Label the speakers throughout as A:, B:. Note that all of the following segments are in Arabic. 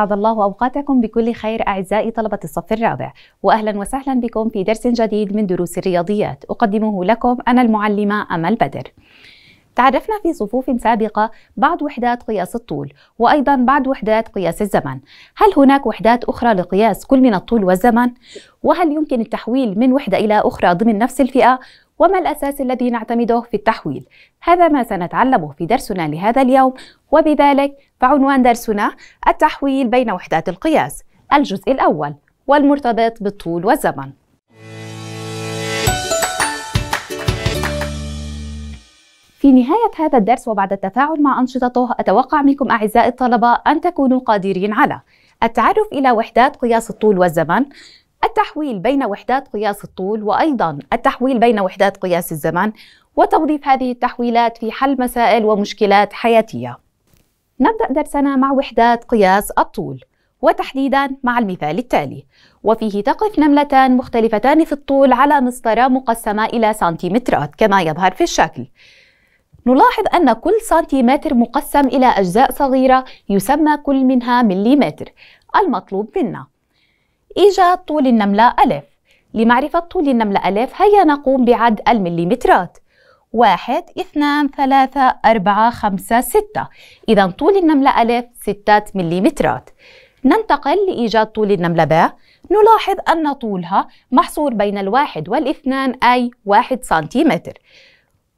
A: أسعد الله أوقاتكم بكل خير أعزائي طلبة الصف الرابع وأهلا وسهلا بكم في درس جديد من دروس الرياضيات أقدمه لكم أنا المعلمة أمل بدر تعرفنا في صفوف سابقة بعض وحدات قياس الطول وأيضا بعض وحدات قياس الزمن هل هناك وحدات أخرى لقياس كل من الطول والزمن؟ وهل يمكن التحويل من وحدة إلى أخرى ضمن نفس الفئة؟ وما الأساس الذي نعتمده في التحويل هذا ما سنتعلمه في درسنا لهذا اليوم وبذلك فعنوان درسنا التحويل بين وحدات القياس الجزء الأول والمرتبط بالطول والزمن في نهاية هذا الدرس وبعد التفاعل مع أنشطته أتوقع منكم أعزائي الطلبة أن تكونوا قادرين على التعرف إلى وحدات قياس الطول والزمن التحويل بين وحدات قياس الطول وأيضا التحويل بين وحدات قياس الزمن وتوظيف هذه التحويلات في حل مسائل ومشكلات حياتية نبدأ درسنا مع وحدات قياس الطول وتحديدا مع المثال التالي وفيه تقف نملتان مختلفتان في الطول على مسطرة مقسمة إلى سنتيمترات كما يظهر في الشكل نلاحظ أن كل سنتيمتر مقسم إلى أجزاء صغيرة يسمى كل منها مليمتر المطلوب منا إيجاد طول النملة ألف لمعرفة طول النملة ألف هيا نقوم بعد المليمترات واحد اثنان ثلاثة أربعة خمسة ستة إذا طول النملة ألف ستة مليمترات ننتقل لإيجاد طول النملة باء نلاحظ أن طولها محصور بين الواحد والاثنان أي واحد سنتيمتر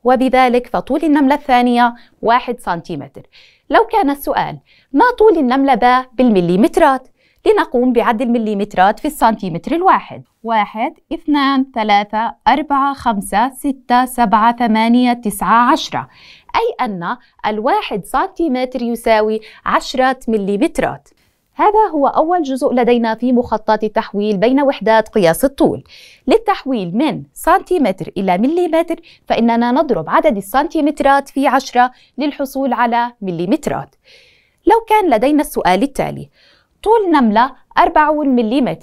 A: وبذلك فطول النملة الثانية واحد سنتيمتر لو كان السؤال ما طول النملة باء بالمليمترات لنقوم بعد المليمترات في السنتيمتر الواحد واحد اثنان ثلاثة أربعة خمسة ستة سبعة ثمانية تسعة عشرة أي أن الواحد سنتيمتر يساوي عشرة مليمترات هذا هو أول جزء لدينا في مخطط التحويل بين وحدات قياس الطول للتحويل من سنتيمتر إلى مليمتر فإننا نضرب عدد السنتيمترات في عشرة للحصول على مليمترات لو كان لدينا السؤال التالي طول نملة 40 ملم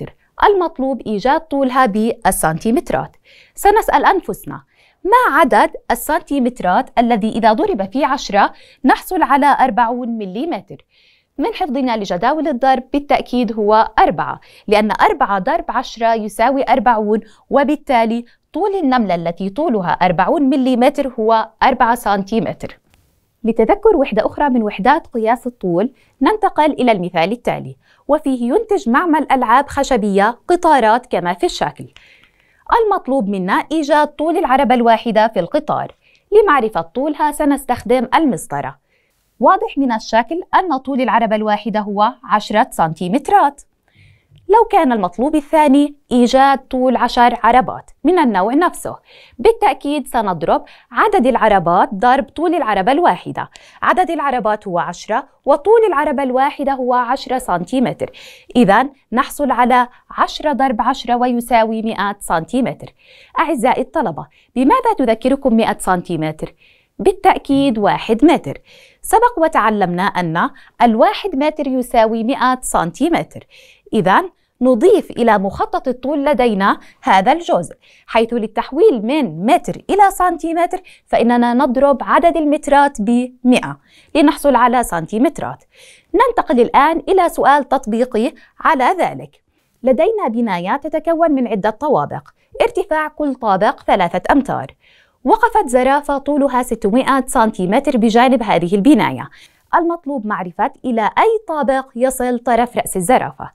A: المطلوب إيجاد طولها بالسنتيمترات سنسأل أنفسنا ما عدد السنتيمترات الذي إذا ضرب في عشرة نحصل على 40 ملم من حفظنا لجداول الضرب بالتأكيد هو 4 لأن 4 ضرب 10 يساوي 40 وبالتالي طول النملة التي طولها 40 ملم هو 4 سنتيمتر لتذكر وحدة أخرى من وحدات قياس الطول ننتقل إلى المثال التالي وفيه ينتج معمل ألعاب خشبية قطارات كما في الشكل المطلوب منا إيجاد طول العربة الواحدة في القطار لمعرفة طولها سنستخدم المسطرة واضح من الشكل أن طول العربة الواحدة هو 10 سنتيمترات لو كان المطلوب الثاني إيجاد طول عشر عربات من النوع نفسه بالتأكيد سنضرب عدد العربات ضرب طول العربة الواحدة عدد العربات هو 10 وطول العربة الواحدة هو 10 سنتيمتر إذا نحصل على 10 ضرب 10 ويساوي 100 سنتيمتر أعزائي الطلبة بماذا تذكركم 100 سنتيمتر؟ بالتأكيد واحد متر سبق وتعلمنا أن الواحد متر يساوي 100 سنتيمتر إذا نضيف إلى مخطط الطول لدينا هذا الجزء حيث للتحويل من متر إلى سنتيمتر فإننا نضرب عدد المترات ب 100 لنحصل على سنتيمترات ننتقل الآن إلى سؤال تطبيقي على ذلك لدينا بناية تتكون من عدة طوابق ارتفاع كل طابق ثلاثة أمتار وقفت زرافة طولها 600 سنتيمتر بجانب هذه البناية المطلوب معرفة إلى أي طابق يصل طرف رأس الزرافة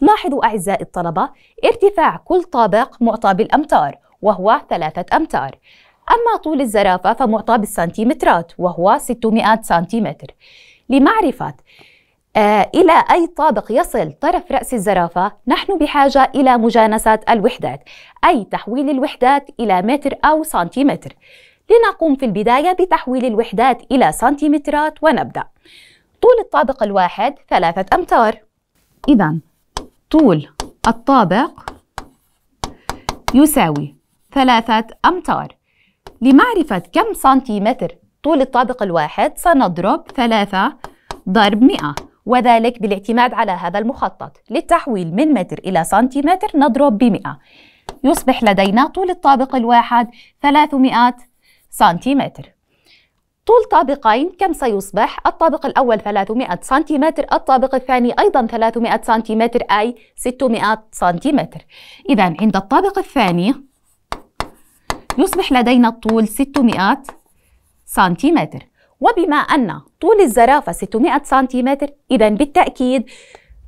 A: لاحظوا أعزائي الطلبة ارتفاع كل طابق معطى بالأمتار وهو ثلاثة أمتار أما طول الزرافة فمعطى بالسنتيمترات وهو 600 سنتيمتر لمعرفة آه إلى أي طابق يصل طرف رأس الزرافة نحن بحاجة إلى مجانسة الوحدات أي تحويل الوحدات إلى متر أو سنتيمتر لنقوم في البداية بتحويل الوحدات إلى سنتيمترات ونبدأ طول الطابق الواحد ثلاثة أمتار إذا طول الطابق يساوي ثلاثة أمتار لمعرفة كم سنتيمتر طول الطابق الواحد سنضرب ثلاثة ضرب مئة وذلك بالاعتماد على هذا المخطط للتحويل من متر إلى سنتيمتر نضرب بمئة يصبح لدينا طول الطابق الواحد 300 سنتيمتر طول طابقين كم سيصبح؟ الطابق الأول 300 سنتيمتر الطابق الثاني أيضا 300 سنتيمتر أي 600 سنتيمتر إذا عند الطابق الثاني يصبح لدينا الطول 600 سنتيمتر وبما أن طول الزرافة 600 سنتيمتر إذا بالتأكيد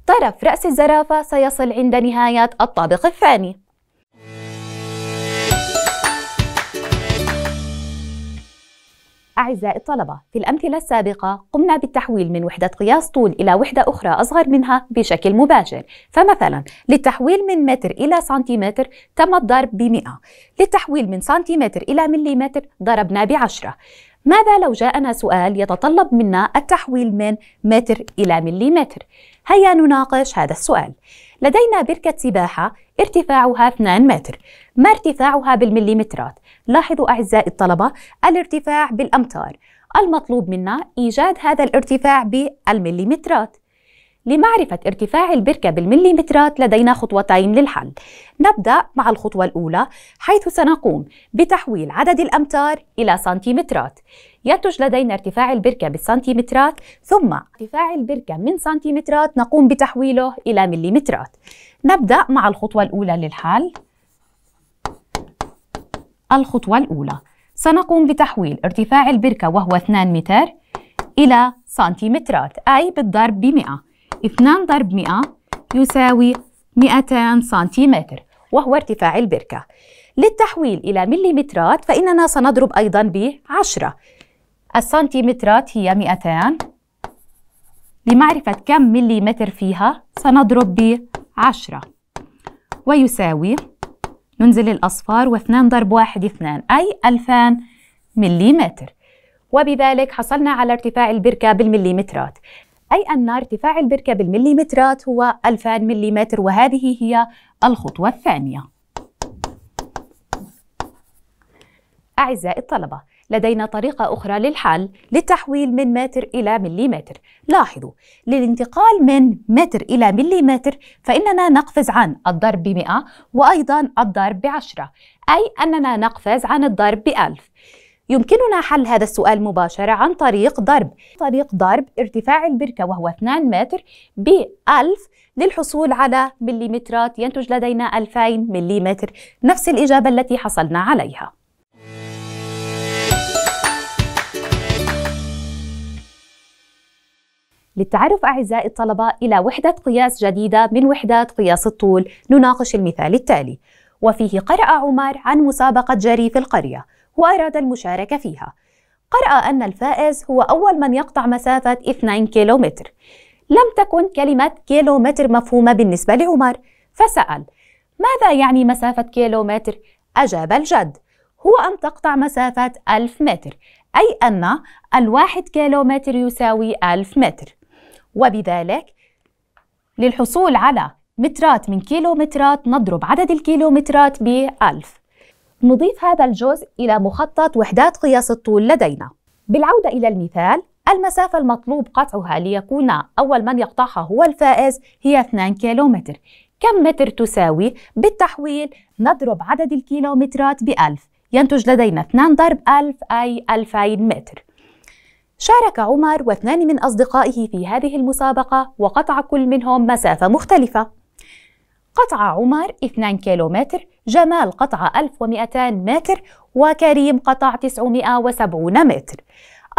A: طرف رأس الزرافة سيصل عند نهاية الطابق الثاني أعزائي الطلبة في الأمثلة السابقة قمنا بالتحويل من وحدة قياس طول إلى وحدة أخرى أصغر منها بشكل مباشر فمثلا للتحويل من متر إلى سنتيمتر تم الضرب بمئة للتحويل من سنتيمتر إلى مليمتر ضربنا بعشرة ماذا لو جاءنا سؤال يتطلب منا التحويل من متر إلى مليمتر؟ هيا نناقش هذا السؤال لدينا بركة سباحة ارتفاعها 2 متر ما ارتفاعها بالمليمترات لاحظوا أعزائي الطلبة الارتفاع بالأمتار المطلوب منا إيجاد هذا الارتفاع بالمليمترات لمعرفة ارتفاع البركة بالمليمترات لدينا خطوتين للحل نبدأ مع الخطوة الأولى حيث سنقوم بتحويل عدد الأمتار إلى سنتيمترات ينتج لدينا ارتفاع البركة بالسنتيمترات ثم ارتفاع البركة من سنتيمترات نقوم بتحويله إلى مليمترات نبدأ مع الخطوة الأولى للحل الخطوة الأولى سنقوم بتحويل ارتفاع البركة وهو 2 متر إلى سنتيمترات أي بالضرب بمئة 2 ضرب 100 يساوي 200 سنتيمتر وهو ارتفاع البركة للتحويل إلى مليمترات فإننا سنضرب أيضا بعشرة السنتيمترات هي 200 لمعرفة كم مليمتر فيها سنضرب ب عشرة ويساوي ننزل الأصفار واثنان ضرب واحد اثنان أي ألفان مليمتر وبذلك حصلنا على ارتفاع البركة بالمليمترات أي أن ارتفاع البركة بالمليمترات هو 2000 مليمتر وهذه هي الخطوة الثانية أعزائي الطلبة لدينا طريقة أخرى للحل للتحويل من متر إلى مليمتر لاحظوا للانتقال من متر إلى مليمتر فإننا نقفز عن الضرب بمئة وأيضا الضرب بعشرة أي أننا نقفز عن الضرب بألف يمكننا حل هذا السؤال مباشرة عن طريق ضرب طريق ضرب ارتفاع البركة وهو 2 متر بألف للحصول على مليمترات ينتج لدينا 2000 مليمتر نفس الإجابة التي حصلنا عليها للتعرف أعزائي الطلبة إلى وحدة قياس جديدة من وحدات قياس الطول نناقش المثال التالي وفيه قرأ عمر عن مسابقة جري في القرية وأراد المشاركة فيها قرأ أن الفائز هو أول من يقطع مسافة 2 كيلومتر لم تكن كلمة كيلومتر مفهومة بالنسبة لعمر فسأل ماذا يعني مسافة كيلومتر؟ أجاب الجد هو أن تقطع مسافة ألف متر أي أن الواحد كيلومتر يساوي ألف متر وبذلك للحصول على مترات من كيلومترات نضرب عدد الكيلومترات ب 1000 نضيف هذا الجزء إلى مخطط وحدات قياس الطول لدينا بالعودة إلى المثال المسافة المطلوب قطعها ليكون أول من يقطعها هو الفائز هي 2 كيلومتر كم متر تساوي؟ بالتحويل نضرب عدد الكيلومترات بألف ينتج لدينا 2 ضرب 1000 أي 2000 متر شارك عمر واثنان من أصدقائه في هذه المسابقة وقطع كل منهم مسافة مختلفة قطع عمر 2 كيلومتر جمال قطع 1200 متر وكريم قطع 970 متر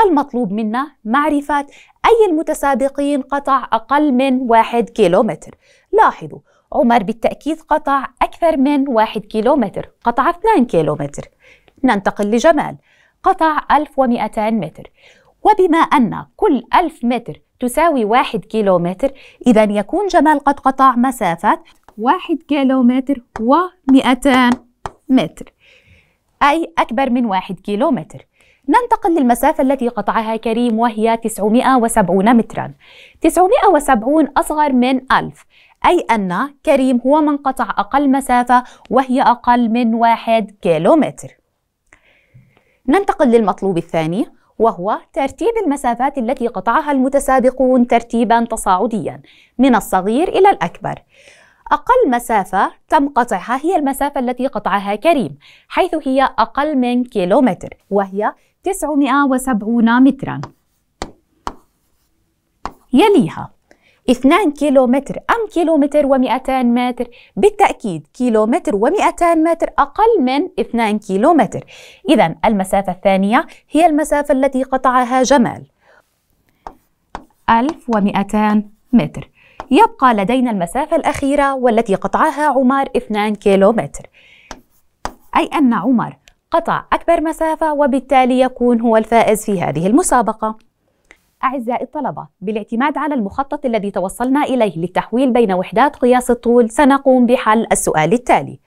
A: المطلوب منا معرفة أي المتسابقين قطع أقل من 1 كيلومتر لاحظوا عمر بالتأكيد قطع أكثر من 1 كيلومتر قطع 2 كيلومتر ننتقل لجمال قطع 1200 متر وبما أن كل ألف متر تساوي واحد كيلومتر إذا يكون جمال قد قطع مسافة واحد كيلومتر ومئتان متر أي أكبر من واحد كيلومتر ننتقل للمسافة التي قطعها كريم وهي 970 مترا 970 أصغر من 1000 أي أن كريم هو من قطع أقل مسافة وهي أقل من 1 كيلومتر ننتقل للمطلوب الثاني وهو ترتيب المسافات التي قطعها المتسابقون ترتيبا تصاعديا من الصغير إلى الأكبر أقل مسافة تم قطعها هي المسافة التي قطعها كريم حيث هي أقل من كيلومتر وهي 970 مترا يليها 2 كيلومتر أم كيلومتر و200 متر؟ بالتأكيد كيلومتر و200 متر أقل من 2 كيلومتر إذا المسافة الثانية هي المسافة التي قطعها جمال 1200 متر يبقى لدينا المسافة الأخيرة والتي قطعها عمر 2 كيلومتر أي أن عمر قطع أكبر مسافة وبالتالي يكون هو الفائز في هذه المسابقة أعزائي الطلبة بالاعتماد على المخطط الذي توصلنا إليه للتحويل بين وحدات قياس الطول سنقوم بحل السؤال التالي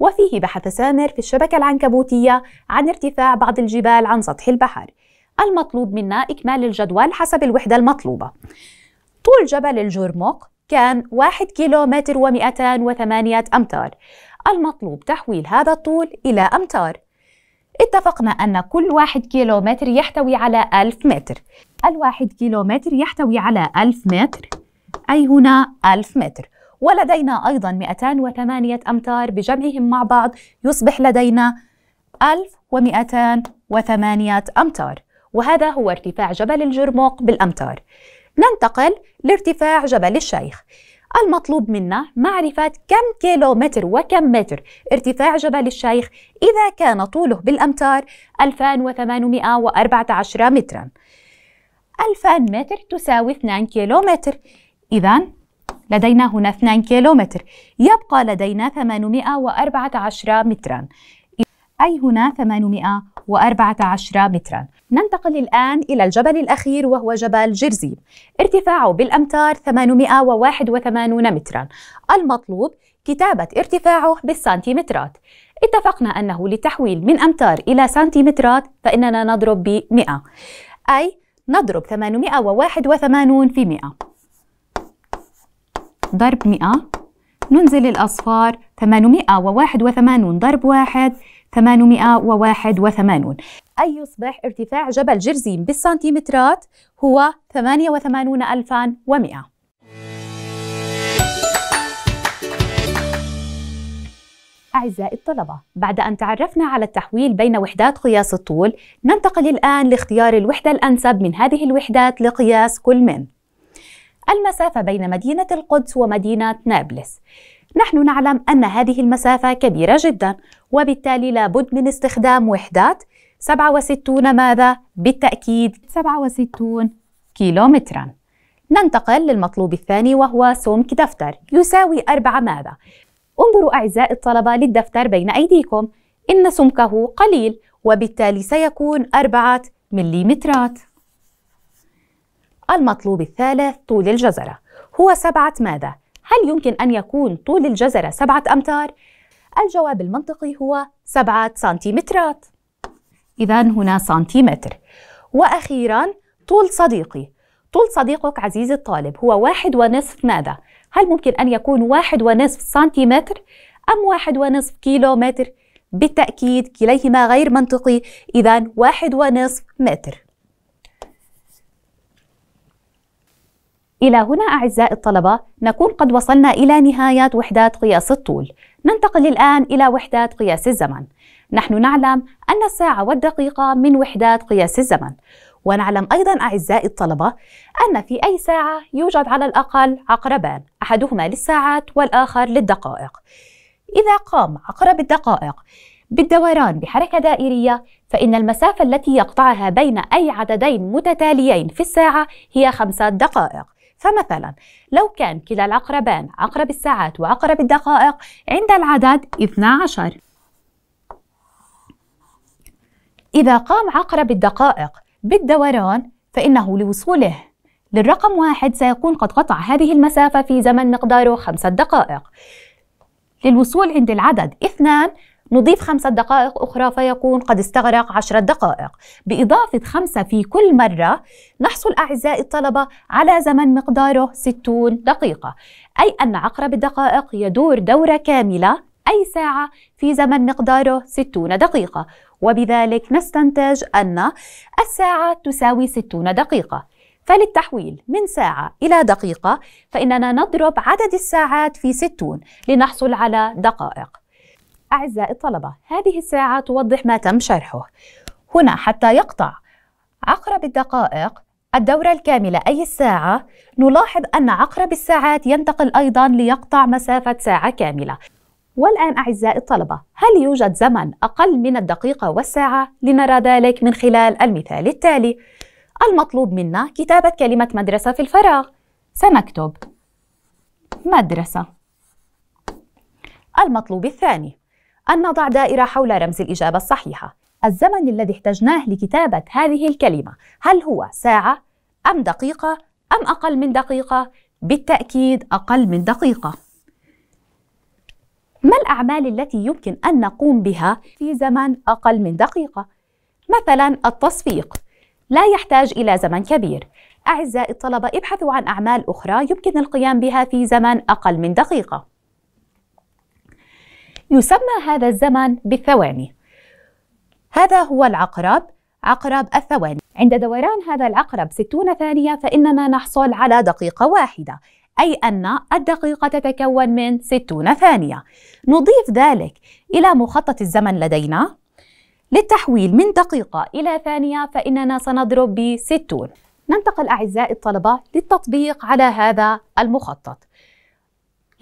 A: وفيه بحث سامر في الشبكة العنكبوتية عن ارتفاع بعض الجبال عن سطح البحر المطلوب منا إكمال الجدول حسب الوحدة المطلوبة طول جبل الجرمق كان 1 كيلومتر و208 أمتار المطلوب تحويل هذا الطول إلى أمتار اتفقنا أن كل واحد كيلومتر يحتوي على ألف متر الواحد كيلومتر يحتوي على ألف متر أي هنا ألف متر ولدينا أيضا 208 أمتار بجمعهم مع بعض يصبح لدينا 1208 أمتار وهذا هو ارتفاع جبل الجرموق بالأمتار ننتقل لارتفاع جبل الشيخ المطلوب منا معرفة كم كيلومتر وكم متر ارتفاع جبل الشيخ إذا كان طوله بالأمتار 2814 مترا 2000 متر تساوي 2 كيلومتر إذا لدينا هنا 2 كيلومتر يبقى لدينا 814 مترا أي هنا 800 14 مترا ننتقل الآن إلى الجبل الأخير وهو جبل جرزيب ارتفاعه بالأمتار 881 مترا المطلوب كتابة ارتفاعه بالسنتيمترات اتفقنا أنه للتحويل من أمتار إلى سنتيمترات فإننا نضرب ب 100 أي نضرب 881 في 100 ضرب 100 ننزل الأصفار 881 ضرب 1 881 أي يصبح ارتفاع جبل جرزيم بالسنتيمترات هو 88100 أعزائي الطلبة بعد أن تعرفنا على التحويل بين وحدات قياس الطول ننتقل الآن لاختيار الوحدة الأنسب من هذه الوحدات لقياس كل من المسافة بين مدينة القدس ومدينة نابلس نحن نعلم أن هذه المسافة كبيرة جدا وبالتالي لابد من استخدام وحدات 67 ماذا؟ بالتأكيد 67 كيلومترا ننتقل للمطلوب الثاني وهو سمك دفتر يساوي أربعة ماذا؟ انظروا أعزائي الطلبة للدفتر بين أيديكم إن سمكه قليل وبالتالي سيكون أربعة مليمترات المطلوب الثالث طول الجزرة هو سبعة ماذا؟ هل يمكن أن يكون طول الجزرة سبعة أمتار؟ الجواب المنطقي هو سبعة سنتيمترات إذا هنا سنتيمتر وأخيرا طول صديقي طول صديقك عزيزي الطالب هو واحد ونصف ماذا؟ هل ممكن أن يكون واحد ونصف سنتيمتر أم واحد ونصف كيلو متر؟ بالتأكيد كليهما غير منطقي إذا واحد ونصف متر إلى هنا أعزائي الطلبة نكون قد وصلنا إلى نهاية وحدات قياس الطول ننتقل الآن إلى وحدات قياس الزمن نحن نعلم أن الساعة والدقيقة من وحدات قياس الزمن ونعلم أيضا أعزائي الطلبة أن في أي ساعة يوجد على الأقل عقربان أحدهما للساعات والآخر للدقائق إذا قام عقرب الدقائق بالدوران بحركة دائرية فإن المسافة التي يقطعها بين أي عددين متتاليين في الساعة هي خمسة دقائق فمثلا لو كان كلا العقربان عقرب الساعات وعقرب الدقائق عند العدد 12 إذا قام عقرب الدقائق بالدوران فإنه لوصوله للرقم واحد سيكون قد قطع هذه المسافة في زمن مقداره خمسة دقائق للوصول عند العدد اثنان نضيف خمسة دقائق أخرى فيكون قد استغرق عشرة دقائق بإضافة خمسة في كل مرة نحصل أعزائي الطلبة على زمن مقداره 60 دقيقة أي أن عقرب الدقائق يدور دورة كاملة أي ساعة في زمن مقداره 60 دقيقة وبذلك نستنتج أن الساعة تساوي 60 دقيقة فللتحويل من ساعة إلى دقيقة فإننا نضرب عدد الساعات في 60 لنحصل على دقائق أعزائي الطلبة هذه الساعة توضح ما تم شرحه هنا حتى يقطع عقرب الدقائق الدورة الكاملة أي الساعة نلاحظ أن عقرب الساعات ينتقل أيضا ليقطع مسافة ساعة كاملة والآن أعزائي الطلبة هل يوجد زمن أقل من الدقيقة والساعة؟ لنرى ذلك من خلال المثال التالي المطلوب منا كتابة كلمة مدرسة في الفراغ سنكتب مدرسة المطلوب الثاني أن نضع دائرة حول رمز الإجابة الصحيحة الزمن الذي احتجناه لكتابة هذه الكلمة هل هو ساعة أم دقيقة أم أقل من دقيقة؟ بالتأكيد أقل من دقيقة ما الأعمال التي يمكن أن نقوم بها في زمن أقل من دقيقة؟ مثلا التصفيق لا يحتاج إلى زمن كبير أعزائي الطلبة ابحثوا عن أعمال أخرى يمكن القيام بها في زمن أقل من دقيقة يسمى هذا الزمن بالثواني هذا هو العقرب عقرب الثواني عند دوران هذا العقرب 60 ثانية فإننا نحصل على دقيقة واحدة أي أن الدقيقة تتكون من 60 ثانية نضيف ذلك إلى مخطط الزمن لدينا للتحويل من دقيقة إلى ثانية فإننا سنضرب ب 60 ننتقل أعزائي الطلبة للتطبيق على هذا المخطط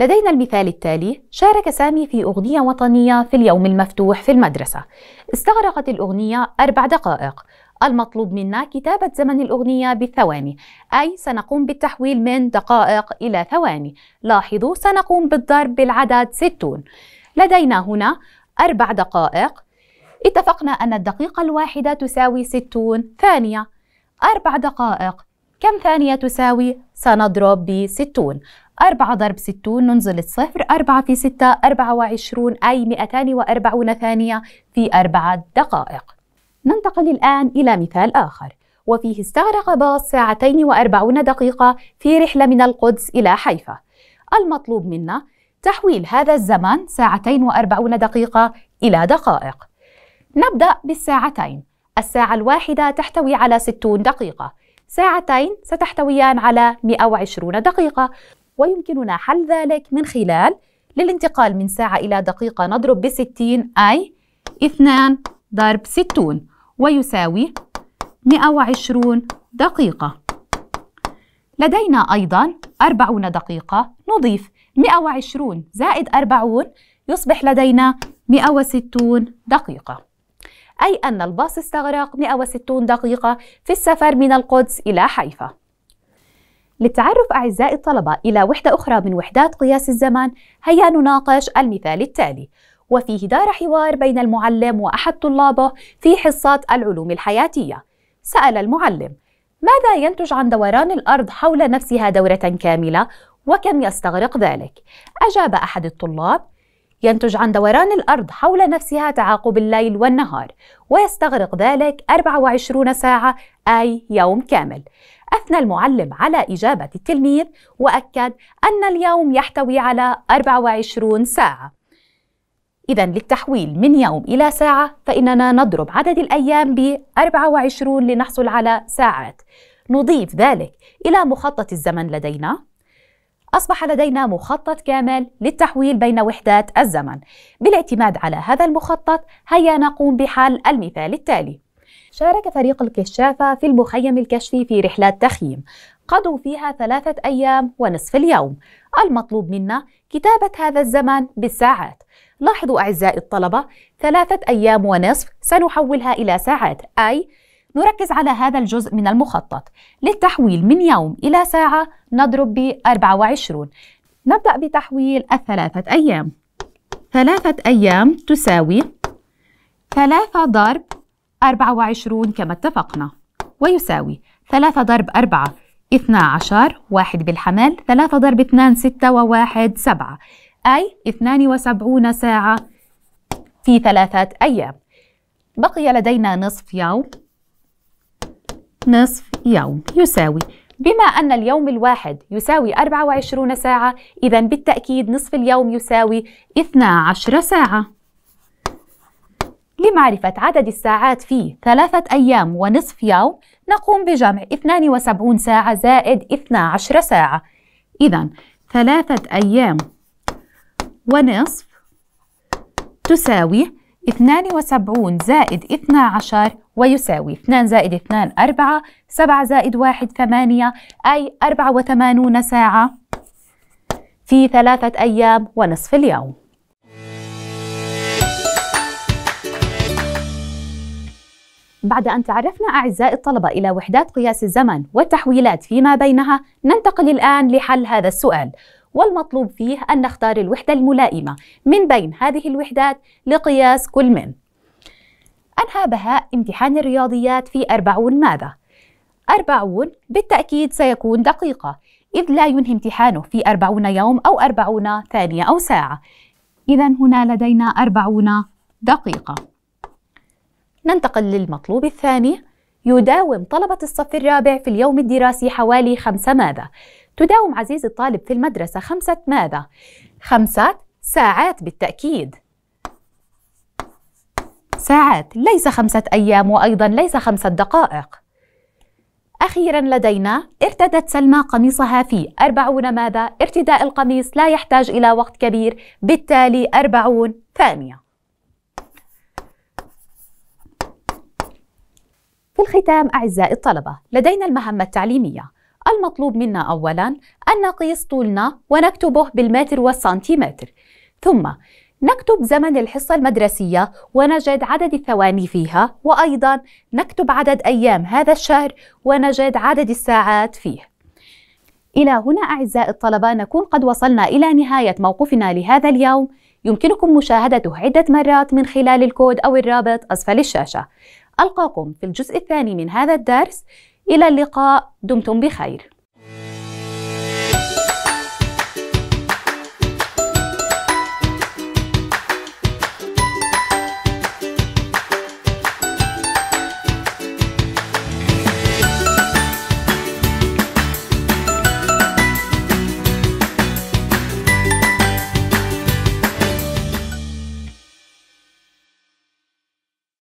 A: لدينا المثال التالي شارك سامي في أغنية وطنية في اليوم المفتوح في المدرسة استغرقت الأغنية أربع دقائق المطلوب منا كتابة زمن الأغنية بالثواني أي سنقوم بالتحويل من دقائق إلى ثواني لاحظوا سنقوم بالضرب بالعدد 60 لدينا هنا أربع دقائق اتفقنا أن الدقيقة الواحدة تساوي 60 ثانية أربع دقائق كم ثانية تساوي؟ سنضرب ب 60 4 ضرب 60 ننزل الصفر 4 في 6 24 أي 240 ثانية في 4 دقائق ننتقل الآن إلى مثال آخر وفيه استغرق باص ساعتين وأربعون دقيقة في رحلة من القدس إلى حيفا المطلوب منا تحويل هذا الزمن ساعتين وأربعون دقيقة إلى دقائق نبدأ بالساعتين الساعة الواحدة تحتوي على 60 دقيقة ساعتين ستحتويان على 120 دقيقة ويمكننا حل ذلك من خلال للانتقال من ساعة إلى دقيقة نضرب بستين أي 2 ضرب 60 ويساوي 120 دقيقة لدينا أيضا 40 دقيقة نضيف 120 زائد 40 يصبح لدينا 160 دقيقة أي أن الباص استغرق 160 دقيقة في السفر من القدس إلى حيفا للتعرف أعزائي الطلبة إلى وحدة أخرى من وحدات قياس الزمان هيا نناقش المثال التالي وفيه دار حوار بين المعلم وأحد طلابه في حصة العلوم الحياتية سأل المعلم ماذا ينتج عن دوران الأرض حول نفسها دورة كاملة وكم يستغرق ذلك؟ أجاب أحد الطلاب ينتج عن دوران الأرض حول نفسها تعاقب الليل والنهار ويستغرق ذلك 24 ساعة أي يوم كامل أثنى المعلم على إجابة التلميذ وأكد أن اليوم يحتوي على 24 ساعة إذا للتحويل من يوم إلى ساعة فإننا نضرب عدد الأيام ب 24 لنحصل على ساعات نضيف ذلك إلى مخطط الزمن لدينا أصبح لدينا مخطط كامل للتحويل بين وحدات الزمن بالاعتماد على هذا المخطط هيا نقوم بحل المثال التالي شارك فريق الكشافة في المخيم الكشفي في رحلات تخييم قضوا فيها ثلاثة أيام ونصف اليوم المطلوب منا كتابة هذا الزمن بالساعات لاحظوا أعزائي الطلبة ثلاثة أيام ونصف سنحولها إلى ساعات أي نركز على هذا الجزء من المخطط للتحويل من يوم إلى ساعة نضرب ب 24 نبدأ بتحويل الثلاثة أيام ثلاثة أيام تساوي ثلاثة ضرب 24 كما اتفقنا ويساوي 3 ضرب 4 12 1 بالحمل 3 ضرب 2 6 و1 7 أي 72 ساعة في ثلاثة أيام بقي لدينا نصف يوم نصف يوم يساوي بما أن اليوم الواحد يساوي 24 ساعة إذا بالتأكيد نصف اليوم يساوي 12 ساعة بمعرفة عدد الساعات في ثلاثة أيام ونصف يوم نقوم بجمع 72 ساعة زائد 12 ساعة إذا ثلاثة أيام ونصف تساوي 72 زائد 12 ويساوي 2 زائد 2 4 7 زائد 1 8 أي 84 ساعة في ثلاثة أيام ونصف اليوم بعد أن تعرفنا أعزائي الطلبة إلى وحدات قياس الزمن والتحويلات فيما بينها ننتقل الآن لحل هذا السؤال والمطلوب فيه أن نختار الوحدة الملائمة من بين هذه الوحدات لقياس كل من أنهى بهاء امتحان الرياضيات في أربعون ماذا؟ أربعون بالتأكيد سيكون دقيقة إذ لا ينهي امتحانه في أربعون يوم أو أربعون ثانية أو ساعة إذا هنا لدينا أربعون دقيقة ننتقل للمطلوب الثاني يداوم طلبة الصف الرابع في اليوم الدراسي حوالي خمسة ماذا؟ تداوم عزيز الطالب في المدرسة خمسة ماذا؟ خمسة ساعات بالتأكيد ساعات ليس خمسة أيام وأيضا ليس خمسة دقائق أخيرا لدينا ارتدت سلمى قميصها في أربعون ماذا؟ ارتداء القميص لا يحتاج إلى وقت كبير بالتالي أربعون ثانية في الختام أعزائي الطلبة لدينا المهمة التعليمية المطلوب منا أولا أن نقيس طولنا ونكتبه بالمتر والسنتيمتر ثم نكتب زمن الحصة المدرسية ونجد عدد الثواني فيها وأيضا نكتب عدد أيام هذا الشهر ونجد عدد الساعات فيه إلى هنا أعزائي الطلبة نكون قد وصلنا إلى نهاية موقفنا لهذا اليوم يمكنكم مشاهدته عدة مرات من خلال الكود أو الرابط أسفل الشاشة ألقاكم في الجزء الثاني من هذا الدرس إلى اللقاء دمتم بخير